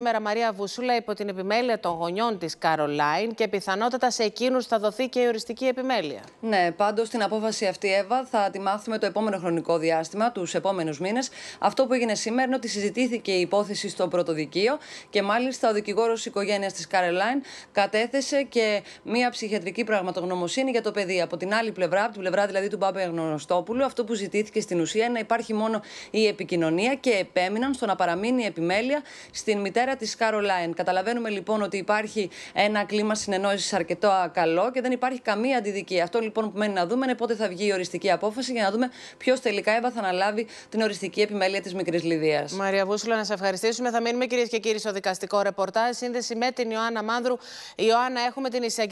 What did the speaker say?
Σήμερα Μαρία Βουσούλα υπό την επιμέλεια των γονιών της Καρολάιν και πιθανότατα σε εκείνους θα δοθεί και η οριστική επιμέλεια. Ναι, πάντως την απόφαση αυτή Εύα θα τη μάθουμε το επόμενο χρονικό διάστημα, τους επόμενους μήνες. Αυτό που έγινε σήμερα είναι ότι συζητήθηκε η υπόθεση στο πρωτοδικείο και μάλιστα ο δικηγόρος οικογένειας της Καρολάιν κατέθεσε και μία ψυχιατρική πραγματογνωμοσύνη για το παιδί. Από την άλλη πλευρά, από την πλευρά δηλαδή του Μπάμπε Γνωστόπουλου, αυτό που ζητήθηκε στην ουσία είναι να υπάρχει μόνο η επικοινωνία και επέμειναν στο να παραμείνει η επιμέλεια στην μητέρα της Caroline. Καταλαβαίνουμε λοιπόν ότι υπάρχει ένα κλίμα συνεννόησης αρκετό καλό και δεν υπάρχει καμία αντιδικία. Αυτό λοιπόν που μένει να δούμε είναι πότε θα βγει η οριστική απόφαση για να δούμε ποιος τελικά έβα θα αναλάβει την οριστική επιμέλεια της Μικρής Λιδία. Μαρία Βούσουλα, να σα ευχαριστήσουμε. Θα μείνουμε κυρίες και κύριοι στο δικαστικό ρεπορτάζ. Σύνδεση με την Ιωάννα Μάνδρου. Ιωάννα, έχουμε την εισαγγελία.